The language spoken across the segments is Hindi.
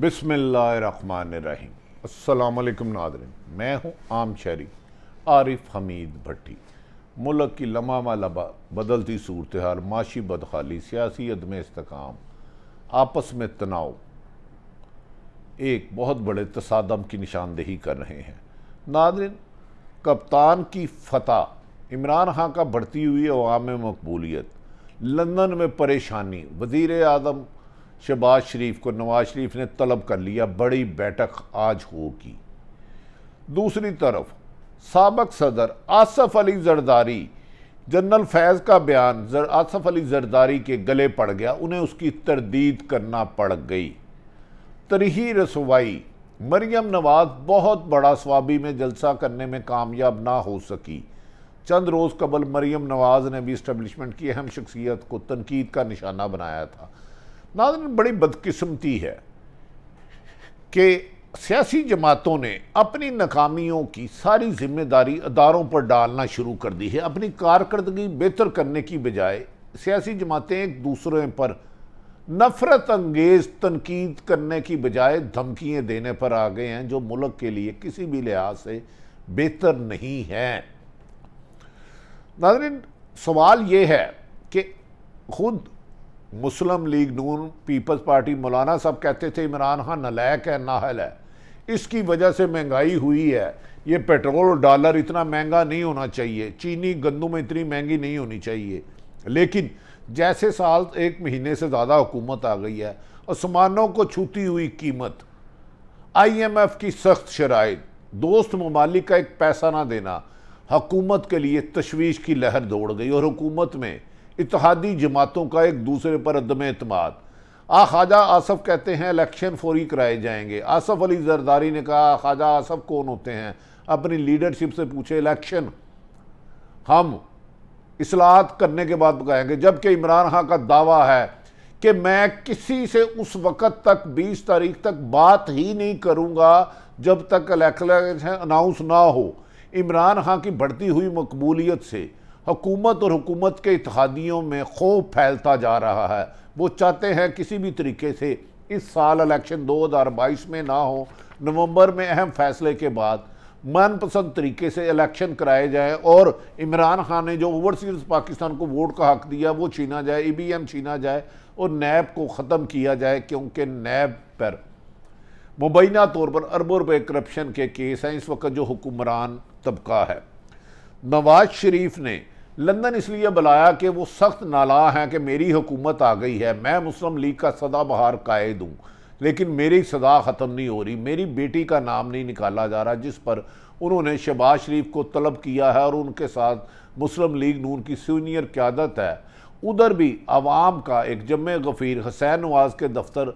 बिसमीम अल्लाम नादरन मैं हूँ आम शहरी आरिफ हमीद भट्टी मुल्क की मा लबा बदलती सूरत हाल माशी बदखाली सियासी अदम इसकाम आपस में तनाव एक बहुत बड़े तसादम की निशानदेही कर रहे हैं नादरन कप्तान की फतह इमरान खां का बढ़ती हुई अवाम मकबूलियत लंदन में परेशानी वजीर अजम शहबाज शरीफ को नवाज शरीफ ने तलब कर लिया बड़ी बैठक आज होगी दूसरी तरफ सबक सदर आसफ़ अली जरदारी जनरल फैज़ का बयान जर आसफ़ अली जरदारी के गले पड़ गया उन्हें उसकी तरदीद करना पड़ गई तरही रसवाई मरियम नवाज बहुत बड़ा स्वाबी में जलसा करने में कामयाब ना हो सकी चंद रोज़ कबल मरियम नवाज ने भी इस्टबलिशमेंट की अहम शख्सियत को तनकीद का निशाना बनाया था नाजन बड़ी बदकिस्मती है कि सियासी जमातों ने अपनी नाकामियों की सारी जिम्मेदारी अदारों पर डालना शुरू कर दी है अपनी कारकर्दगी बेहतर करने की बजाय सियासी जमातें एक दूसरे पर नफरत अंगेज तनकीद करने की बजाय धमकियाँ देने पर आ गए हैं जो मुल्क के लिए किसी भी लिहाज से बेहतर नहीं है नाजरीन सवाल ये है कि खुद मुस्लिम लीग नून पीपल्स पार्टी मौलाना साहब कहते थे इमरान खान नलायक है नाहल है इसकी वजह से महंगाई हुई है ये पेट्रोल डॉलर इतना महंगा नहीं होना चाहिए चीनी में इतनी महंगी नहीं होनी चाहिए लेकिन जैसे साल एक महीने से ज़्यादा हुकूमत आ गई है आसमानों को छूती हुई कीमत आईएमएफ की सख्त शराइ दोस्त ममालिक का एक पैसा ना देना हकूमत के लिए तशवीश की लहर दौड़ गई और हुकूमत में इतिहादी जमातों का एक दूसरे पर अदम अतमाद आ ख्वाजा आसफ़ कहते हैं इलेक्शन फौरी कराए जाएंगे आसफ़ अली जरदारी ने कहा ख्वाजा आसफ़ कौन होते हैं अपनी लीडरशिप से पूछे इलेक्शन हम असलाहत करने के बाद बताएंगे जबकि इमरान खां का दावा है कि मैं किसी से उस वक़्त तक 20 तारीख तक बात ही नहीं करूँगा जब तक इलेक्शन अनाउंस ना हो इमरान खां की बढ़ती हुई मकबूलीत से हुकूमत और हुकूमत के इतिहादियों में खौफ फैलता जा रहा है वो चाहते हैं किसी भी तरीके से इस साल इलेक्शन 2022 में ना हो नवंबर में अहम फैसले के बाद मनपसंद तरीके से इलेक्शन कराए जाए और इमरान खान ने जो ओवरसीज पाकिस्तान को वोट का हक दिया वो छीना जाए ई e छीना जाए और नैब को ख़त्म किया जाए क्योंकि नैब पर मुबैना तौर पर अरबों रुपये करप्शन के केस हैं इस वक्त जो हुक्मरान तबका है नवाज शरीफ ने लंदन इसलिए बुलाया कि वो सख्त नाला हैं कि मेरी हुकूमत आ गई है मैं मुस्लिम लीग का सदा बहार कायद हूँ लेकिन मेरी सदा ख़त्म नहीं हो रही मेरी बेटी का नाम नहीं निकाला जा रहा जिस पर उन्होंने शहबाज शरीफ को तलब किया है और उनके साथ मुस्लिम लीग नून की सीनियर क्यादत है उधर भी आवाम का एक जम गफ़ीर हसैन नवाज़ के दफ्तर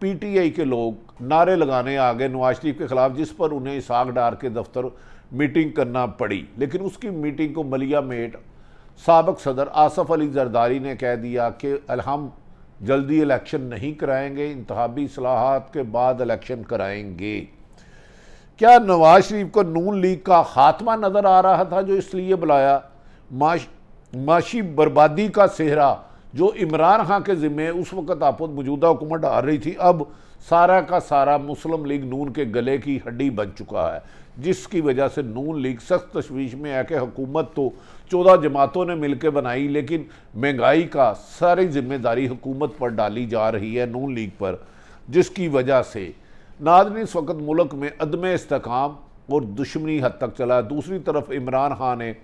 पी टी आई के लोग नारे लगाने आ गए नवाज शरीफ के ख़िलाफ़ जिस पर उन्हें इसाक डार के दफ्तर मीटिंग करना पड़ी लेकिन उसकी मीटिंग को मलिया मेट सबक सदर आसफ़ अली जरदारी ने कह दिया कि हम जल्दी इलेक्शन नहीं कराएंगे इंतबी असलाहत के बाद इलेक्शन कराएंगे क्या नवाज शरीफ को नून लीग का खात्मा नज़र आ रहा था जो इसलिए बुलाया माश माशी बर्बादी का सेहरा जो इमरान खां के ज़िम्मे उस वक़्त आप मौजूदा हुकूमत आ रही थी अब सारा का सारा मुस्लिम लीग नून के गले की हड्डी बन चुका है जिसकी वजह से नून लीग सख्त तशवीश में है कि हुकूमत तो चौदह जमातों ने मिलकर बनाई लेकिन महंगाई का सारी जिम्मेदारी हुकूमत पर डाली जा रही है नून लीग पर जिसकी वजह से नादरी इस वक्त मुल्क में अदम इसकाम और दुश्मनी हद तक चला दूसरी तरफ इमरान खान ने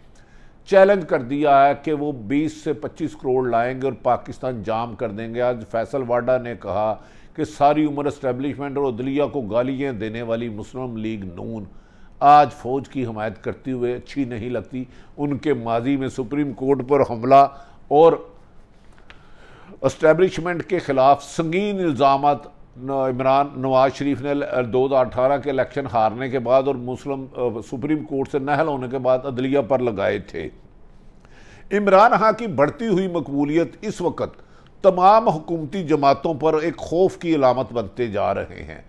चैलेंज कर दिया है कि वो 20 से 25 करोड़ लाएंगे और पाकिस्तान जाम कर देंगे आज फैसल वाडा ने कहा कि सारी उम्र इस्टेबलिशमेंट और अदलिया को गालियाँ देने वाली मुस्लिम लीग नून आज फौज की हमायत करते हुए अच्छी नहीं लगती उनके माजी में सुप्रीम कोर्ट पर हमला और इस्टेब्लिशमेंट के ख़िलाफ़ संगीन इल्ज़ाम इमरान नवाज शरीफ ने दो हज़ार अठारह के इलेक्शन हारने के बाद और मुस्लिम सुप्रीम कोर्ट से नहल होने के बाद अदलिया पर लगाए थे इमरान खां की बढ़ती हुई मकबूलियत इस वक्त तमाम हुकूमती जमातों पर एक खौफ की अलामत बनते जा रहे हैं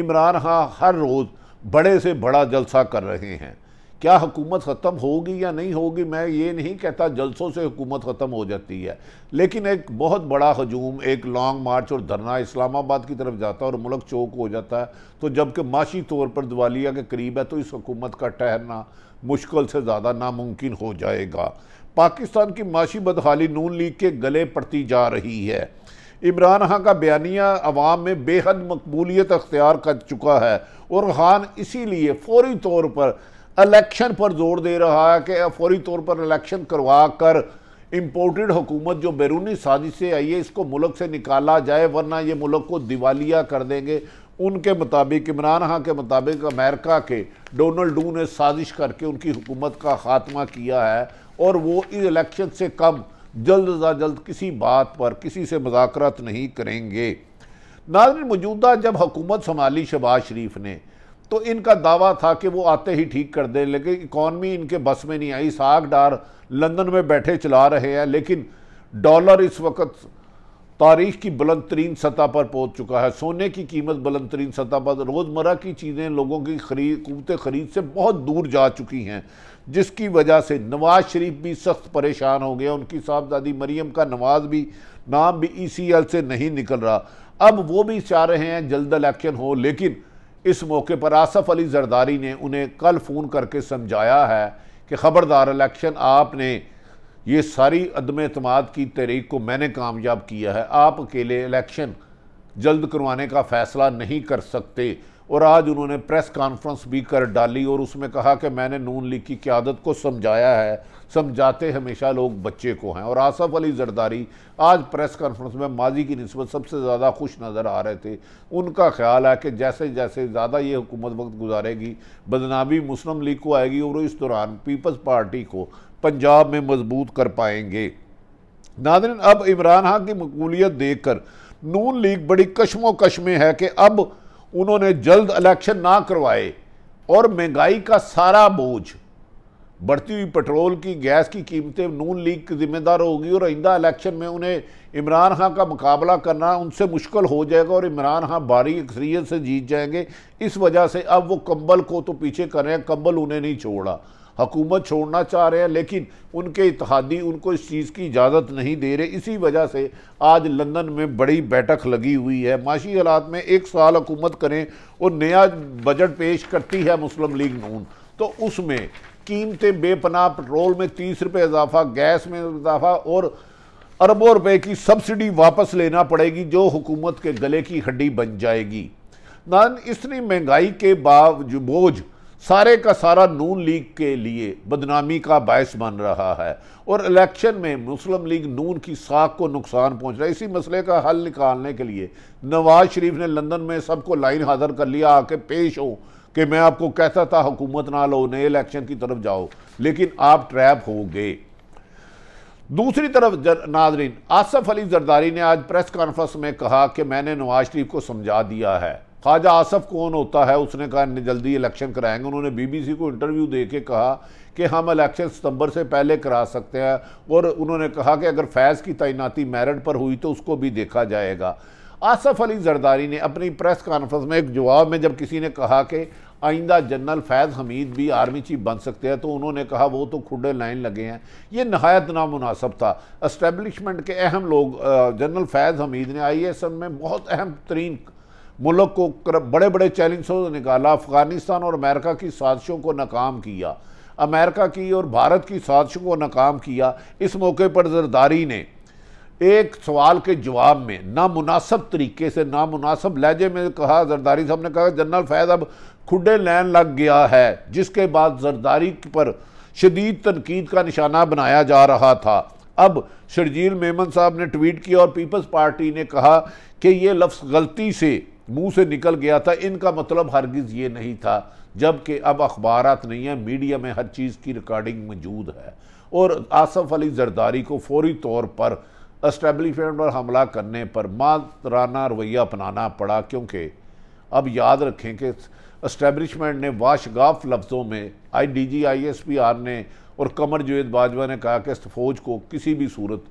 इमरान खां हर रोज़ बड़े से बड़ा जलसा कर रहे हैं क्या हुकूमत ख़त्म होगी या नहीं होगी मैं ये नहीं कहता जलसों से हुकूमत ख़त्म हो जाती है लेकिन एक बहुत बड़ा हजूम एक लॉन्ग मार्च और धरना इस्लामाबाद की तरफ जाता है और मुल्क चौक हो जाता है तो जबकि माशी तौर पर दिवालिया के करीब है तो इस हुकूमत का ठहरना मुश्किल से ज़्यादा नामुमकिन हो जाएगा पाकिस्तान की माशी बदहाली नून लीग के गले पड़ती जा रही है इमरान खान का बयानिया अवाम में बेहद मकबूलियत अख्तियार कर चुका है और खान इसीलिए फौरी तौर पर इलेक्शन पर जोर दे रहा है कि फौरी तौर पर इलेक्शन करवा कर इम्पोर्टेड हुकूमत जो बैरूनी साजिश से आई है इसको मुल्क से निकाला जाए वरना ये मुल्क को दिवालिया कर देंगे उनके मुताबिक इमरान खां के मुताबिक अमेरिका के डोनल्ड डू ने साजिश करके उनकी हुकूमत का खात्मा किया है और वो इस इलेक्शन से कम जल्द अज जल्द किसी बात पर किसी से मुजात नहीं करेंगे नाजन मौजूदा जब हुकूमत संभाली शबाज शरीफ ने तो इनका दावा था कि वो आते ही ठीक कर दें लेकिन इकॉनमी इनके बस में नहीं आई साग डार लंदन में बैठे चला रहे हैं लेकिन डॉलर इस वक्त तारीख की बुलंद तरीन सतह पर पहुँच चुका है सोने की कीमत बुलंद तरीन सतह पर रोज़मर्रा की चीज़ें लोगों की खरीद कुत खरीद से बहुत दूर जा चुकी हैं जिसकी वजह से नवाज शरीफ भी सख्त परेशान हो गया उनकी साहबजादी मरीम का नवाज भी नाम भी ई सी एल से नहीं निकल रहा अब वो भी चाह रहे हैं जल्द इलेक्शन हो लेकिन इस मौके पर आसफ़ अली जरदारी ने उन्हें कल फ़ोन करके समझाया है कि ख़बरदार इलेक्शन आपने ये सारी अदम अतमाद की तहरीक को मैंने कामयाब किया है आप अकेले इलेक्शन जल्द करवाने का फ़ैसला नहीं कर सकते और आज उन्होंने प्रेस कॉन्फ्रेंस भी कर डाली और उसमें कहा कि मैंने नून लीग की क्यादत को समझाया है समझाते हमेशा लोग बच्चे को हैं और आसफ़ अली जरदारी आज प्रेस कॉन्फ्रेंस में माजी की नस्बत सबसे ज़्यादा खुश नज़र आ रहे थे उनका ख्याल है कि जैसे जैसे ज़्यादा ये हुकूमत वक्त गुजारेगी बदनामी मुस्लिम लीग को आएगी और इस दौरान पीपल्स पार्टी को पंजाब में मजबूत कर पाएंगे नादरन अब इमरान खान की मकबूलियत देख कर नून लीग बड़ी कशमोकश में है कि अब उन्होंने जल्द इलेक्शन ना करवाए और महंगाई का सारा बोझ बढ़ती हुई पेट्रोल की गैस की कीमतें नून लीग की जिम्मेदार होगी और आइंदा इलेक्शन में उन्हें इमरान खान का मुकाबला करना उनसे मुश्किल हो जाएगा और इमरान खान भारी अक्सरियत से जीत जाएंगे इस वजह से अब वो कंबल को तो पीछे कर रहे हैं कंबल उन्हें नहीं छोड़ा हकूमत छोड़ना चाह रहे हैं लेकिन उनके इतिहादी उनको इस चीज़ की इजाज़त नहीं दे रहे इसी वजह से आज लंदन में बड़ी बैठक लगी हुई है माशी हालात में एक साल हुकूमत करें और नया बजट पेश करती है मुस्लिम लीग नून तो उसमें कीमतें बेपनाह पेट्रोल में तीस रुपये इजाफा गैस में इजाफा और अरबों रुपए की सब्सिडी वापस लेना पड़ेगी जो हुकूमत के गले की हड्डी बन जाएगी नान इतनी महंगाई के बावजूद बोझ सारे का सारा नून लीग के लिए बदनामी का बायस बन रहा है और इलेक्शन में मुस्लिम लीग नून की साख को नुकसान पहुंच रहा है इसी मसले का हल निकालने के लिए नवाज शरीफ ने लंदन में सबको लाइन हाजिर कर लिया आके पेश हो कि मैं आपको कहता था हुकूमत ना लो नए इलेक्शन की तरफ जाओ लेकिन आप ट्रैप हो गए दूसरी तरफ नाजरीन आसफ अली जरदारी ने आज प्रेस कॉन्फ्रेंस में कहा कि मैंने नवाज शरीफ को समझा दिया है ख्वाजा आसफ कौन होता है उसने कहा जल्दी इलेक्शन कराएंगे उन्होंने बीबीसी को इंटरव्यू दे के कहा कि हम इलेक्शन सितंबर से पहले करा सकते हैं और उन्होंने कहा कि अगर फैज़ की तैनाती मेरठ पर हुई तो उसको भी देखा जाएगा आसफ अली जरदारी ने अपनी प्रेस कॉन्फ्रेंस में एक जवाब में जब किसी ने कहा कि आइंदा जनरल फैज़ हमीद भी आर्मी चीफ बन सकते हैं तो उन्होंने कहा वो तो खुडे लाइन लगे हैं ये नहायत नामनासब था इस्टेबलिशमेंट के अहम लोग जनरल फैज़ हमीद ने आई एस एम में बहुत अहम तरीन मुल्क को बड़े बड़े चैलेंजों से निकाला अफ़गानिस्तान और अमेरिका की साजिशों को नाकाम किया अमेरिका की और भारत की साजिशों को नाकाम किया इस मौके पर जरदारी ने एक सवाल के जवाब में नामनासब तरीके से नामुनासब लहजे में कहा जरदारी साहब ने कहा जनरल फैज़ अब खुडे लैन लग गया है जिसके बाद जरदारी पर शदीद तनकीद का निशाना बनाया जा रहा था अब शर्जील मेमन साहब ने ट्वीट किया और पीपल्स पार्टी ने कहा कि ये लफ्ज़ गलती से मुंह से निकल गया था इनका मतलब हरगिज़ ये नहीं था जबकि अब अखबार नहीं है मीडिया में हर चीज़ की रिकॉर्डिंग मौजूद है और आसफ़ अली जरदारी को फौरी तौर पर इस्टेबलिशमेंट पर हमला करने पर मातराना रवैया अपनाना पड़ा क्योंकि अब याद रखें कि इस्टेबलिशमेंट ने वाशगाफ लफ्ज़ों में I D G I S P R ने और कमर जुवेद बाजवा ने कहा कि इस फौज को किसी भी सूरत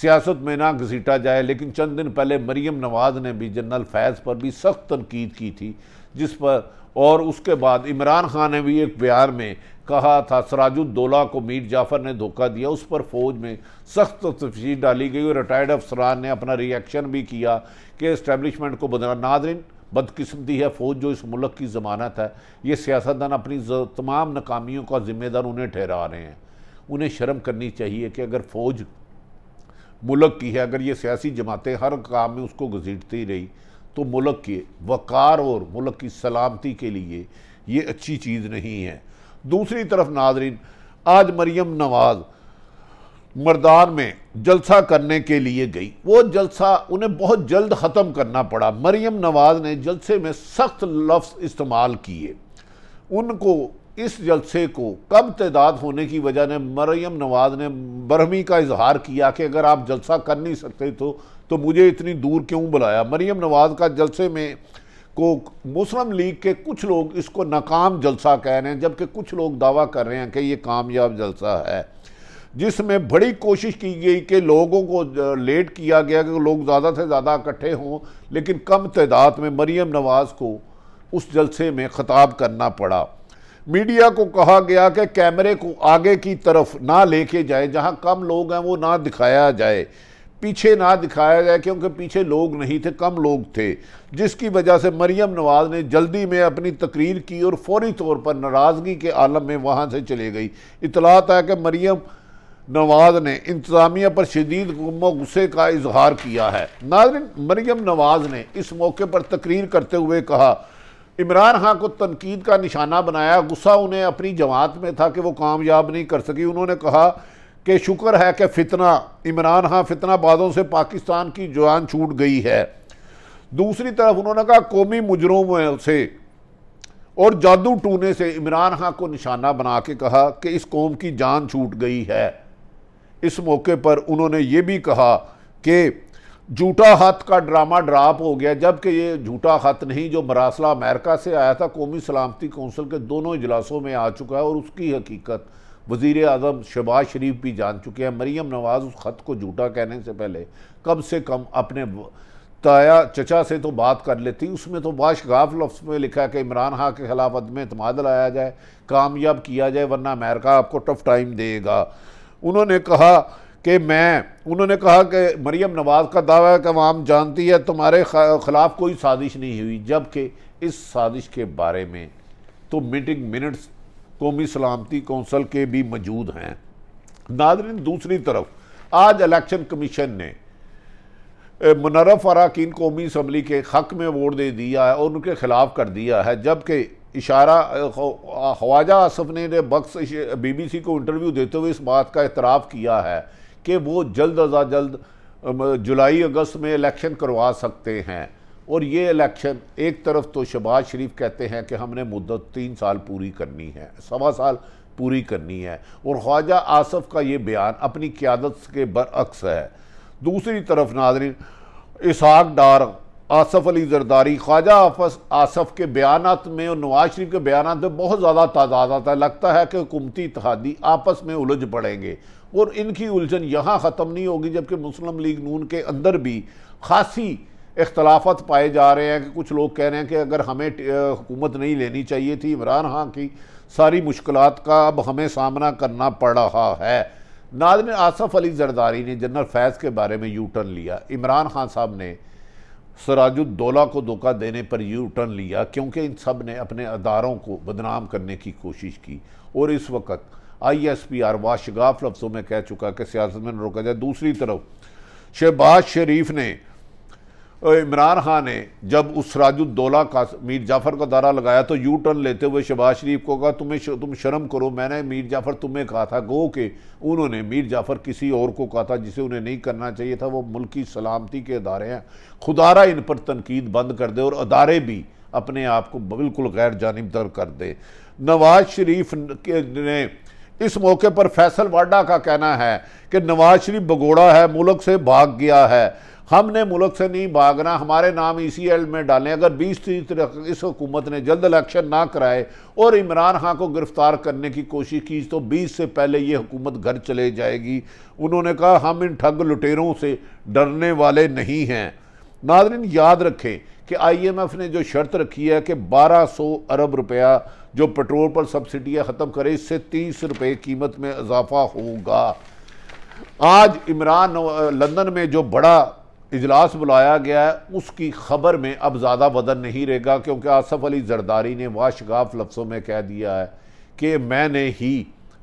सियासत में ना घसीटा जाए लेकिन चंद दिन पहले मरीम नवाज ने भी जनरल फैज़ पर भी सख्त तनकीद की थी जिस पर और उसके बाद इमरान खान ने भी एक बयान में कहा था सराजुद्दोला को मीर जाफ़र ने धोखा दिया उस पर फ़ौज में सख्त तफसीर डाली गई और रिटायर्ड अफसरान ने अपना रिएक्शन भी किया कि इस्टेबलिशमेंट को बदला नादरीन बदकस्मती है फ़ौज जो इस मुल्क की ज़मानत है ये सियासतदान अपनी तमाम नाकामियों का ज़िम्मेदार उन्हें ठहरा रहे हैं उन्हें शर्म करनी चाहिए कि अगर फ़ौज मुलक की है अगर ये सियासी जमातें हर काम में उसको घसीटती रही तो मुल्क के वक़ार और मुल्क की सलामती के लिए ये अच्छी चीज़ नहीं है दूसरी तरफ नाजरीन आज मरियम नवाज़ मरदान में जलसा करने के लिए गई वो जलसा उन्हें बहुत जल्द ख़त्म करना पड़ा मरियम नवाज़ ने जलसे में सख्त लफ्ज़ इस्तेमाल किए उनको इस जलसे को कम तदाद होने की वजह ने मरियम नवाज ने बरहमी का इजहार किया कि अगर आप जलसा कर नहीं सकते तो तो मुझे इतनी दूर क्यों बुलाया मरियम नवाज का जलसे में को मुस्लिम लीग के कुछ लोग इसको नाकाम जलसा कह रहे हैं जबकि कुछ लोग दावा कर रहे हैं कि ये कामयाब जलसा है जिसमें बड़ी कोशिश की गई कि लोगों को लेट किया गया कि लोग ज़्यादा से ज़्यादा इकट्ठे हों लेकिन कम तदाद में मरियम नवाज़ को उस जलसे में ख़ताब करना पड़ा मीडिया को कहा गया कि कैमरे को आगे की तरफ ना लेके जाए जहां कम लोग हैं वो ना दिखाया जाए पीछे ना दिखाया जाए क्योंकि पीछे लोग नहीं थे कम लोग थे जिसकी वजह से मरियम नवाज ने जल्दी में अपनी तकरीर की और फौरी तौर पर नाराज़गी के आलम में वहाँ से चले गई इतलात है कि मरियम नवाज ने इंतज़ामिया पर शदीद गुस्से का इजहार किया है नाजरन मरियम नवाज ने इस मौके पर तकरीर करते हुए कहा इमरान खां को तनकीद का निशाना बनाया गुस्सा उन्हें अपनी जमात में था कि वो कामयाब नहीं कर सकी उन्होंने कहा कि शुक्र है कि फितना इमरान खां बादों से पाकिस्तान की जान छूट गई है दूसरी तरफ उन्होंने कहा कौमी मुजरों से और जादू टूने से इमरान खां को निशाना बना के कहा कि इस कौम की जान छूट गई है इस मौके पर उन्होंने ये भी कहा कि झूठा हथ का ड्रामा ड्राप हो गया जबकि ये झूठा हथ नहीं जो मरासला अमेरिका से आया था कौमी सलामती कौंसिल के दोनों इजलासों में आ चुका है और उसकी हकीकत वजीर अजम शहबाज शरीफ भी जान चुके हैं मरीम नवाज़ उस ख़त को झूठा कहने से पहले कम से कम अपने ताया चचा से तो बात कर लेती उसमें तो गाफ लफ्स में लिखा कि इमरान खां के खिलाफ अदम अतमाद लाया जाए कामयाब किया जाए वरना अमेरिका आपको टफ टाइम देगा उन्होंने कहा कि मैं उन्होंने कहा कि मरीम नवाज़ का दावा है कि आवाम जानती है तुम्हारे ख़िलाफ़ कोई साजिश नहीं हुई जबकि इस साजिश के बारे में तो मीटिंग मिनट्स कौमी सलामती कौंसल के भी मौजूद हैं नादरीन दूसरी तरफ आज इलेक्शन कमीशन ने मुनरफ अरकान कौमी असम्बली के हक में वोट दे दिया है और उनके ख़िलाफ़ कर दिया है जबकि इशारा ख्वाजा आसफ ने बक्स बीबीसी को इंटरव्यू देते हुए इस बात का एतराफ़ किया है कि वो जल्द अजा जल्द जुलाई अगस्त में इलेक्शन करवा सकते हैं और ये इलेक्शन एक तरफ तो शबाज शरीफ कहते हैं कि हमने मुद्दत तीन साल पूरी करनी है सवा साल पूरी करनी है और ख्वाजा आसफ का ये बयान अपनी क्यादत के बरअक्स है दूसरी तरफ नाजरीन इसहाक डार आसफ अली जरदारी ख्वाजा आफस आसफ के बयान में और नवाज शरीफ के बयान में बहुत ज़्यादा तादाद आता है लगता है कि हुकूमती इतिहादी आपस में उलझ पड़ेंगे और इनकी उलझन यहाँ ख़त्म नहीं होगी जबकि मुस्लिम लीग नून के अंदर भी खासी इख्तलाफत पाए जा रहे हैं कि कुछ लोग कह रहे हैं कि अगर हमें हुकूमत नहीं लेनी चाहिए थी इमरान खां की सारी मुश्किल का अब हमें सामना करना पड़ रहा है नाद आसफ़ अली जरदारी ने जनरल फैज़ के बारे में यू टर्न लिया इमरान खान साहब ने सराजुद्दौला को धोखा देने पर यू टर्न लिया क्योंकि इन सब ने अपने अदारों को बदनाम करने की कोशिश की और इस वक्त आई एस पी आर वाशगाफ लफ्ज़ों में कह चुका कि सियासत में रोका जाए दूसरी तरफ शहबाज शरीफ ने इमरान खान ने जब उस सराजुद्दौला का मीर जाफ़र का दारा लगाया तो यू टर्न लेते हुए शहबाज शरीफ को कहा तुम्हें तुम शर्म करो मैंने मीर जाफ़र तुम्हें कहा था गो के उन्होंने मीर जाफ़र किसी और को कहा था जिसे उन्हें नहीं करना चाहिए था वो मुल्क की सलामती के अदारे हैं खुदारा इन पर तनकीद बंद कर दे और अदारे भी अपने आप को बिल्कुल गैर जानबदार कर दे नवाज शरीफ ने इस मौके पर फैसल वाडा का कहना है कि नवाज शरीफ भगोड़ा है मुल्क से भाग गया है हमने मुल्क से नहीं भागना हमारे नाम ई सी एल में डालें अगर बीस तीस तरह इस हुकूमत ने जल्द इलेक्शन ना कराए और इमरान खां को गिरफ्तार करने की कोशिश की तो बीस से पहले ये हुकूमत घर चले जाएगी उन्होंने कहा हम इन ठग लुटेरों से डरने वाले नहीं हैं नादरिन याद रखें कि आईएमएफ ने जो शर्त रखी है कि 1200 अरब रुपया जो पेट्रोल पर सब्सिडी है ख़त्म करे इससे 30 रुपए कीमत में इजाफा होगा आज इमरान लंदन में जो बड़ा इजलास बुलाया गया है उसकी खबर में अब ज़्यादा वजन नहीं रहेगा क्योंकि आसफ़ अली जरदारी ने वाशगाफ लफ्सों में कह दिया है कि मैंने ही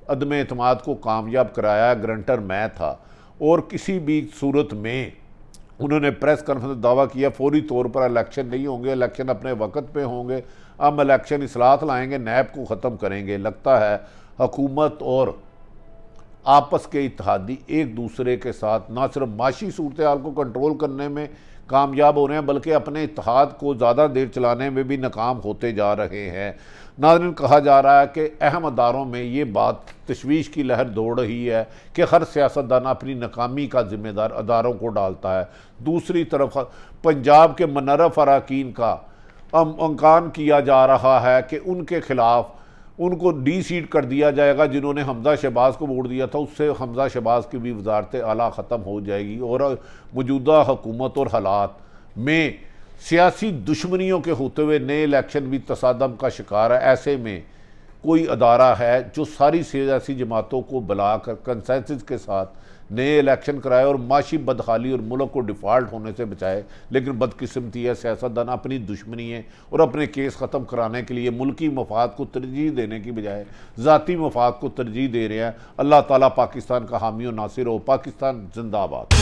अदम अतमाद को कामयाब कराया ग्रंटर मैं था और किसी भी सूरत में उन्होंने प्रेस कॉन्फ्रेंस में दावा किया फौरी तौर पर इलेक्शन नहीं होंगे इलेक्शन अपने वक्त पे होंगे हम इलेक्शन असलाहत लाएंगे नैब को ख़त्म करेंगे लगता है हकूमत और आपस के इतिहादी एक दूसरे के साथ ना सिर्फ माशी सूरत हाल को कंट्रोल करने में कामयाब हो रहे हैं बल्कि अपने इतिहाद को ज़्यादा देर चलाने में भी नाकाम होते जा रहे हैं नाजरन कहा जा रहा है कि अहम अदारों में ये बात तशवीश की लहर दौड़ रही है कि हर सियासतदान अपनी नाकामी का ज़िम्मेदार अदारों को डालता है दूसरी तरफ पंजाब के मनरफ अरकान का अमकान किया जा रहा है कि उनके खिलाफ उनको डी सीट कर दिया जाएगा जिन्होंने हमजा शहबाज को वोट दिया था उससे हमजा शहबाज की भी वजारत आला ख़त्म हो जाएगी और मौजूदा हुकूमत और हालात में सियासी दुश्मनियों के होते हुए नए इलेक्शन भी तसादम का शिकार है ऐसे में कोई अदारा है जो सारी सियासी जमातों को बुला कर कंसेंसिस के साथ नए इलेक्शन कराए और माशी बदहाली और मुल्क को डिफ़ाल्ट होने से बचाए लेकिन बदकिस्मती है सियासतदान अपनी दुश्मनी है और अपने केस ख़त्म कराने के लिए मुल्की मफाद को तरजीह देने की बजाय ज़ाती मफाद को तरजीह दे रहे हैं अल्लाह ताली पाकिस्तान का हामी नासिर हो पाकिस्तान जिंदाबाद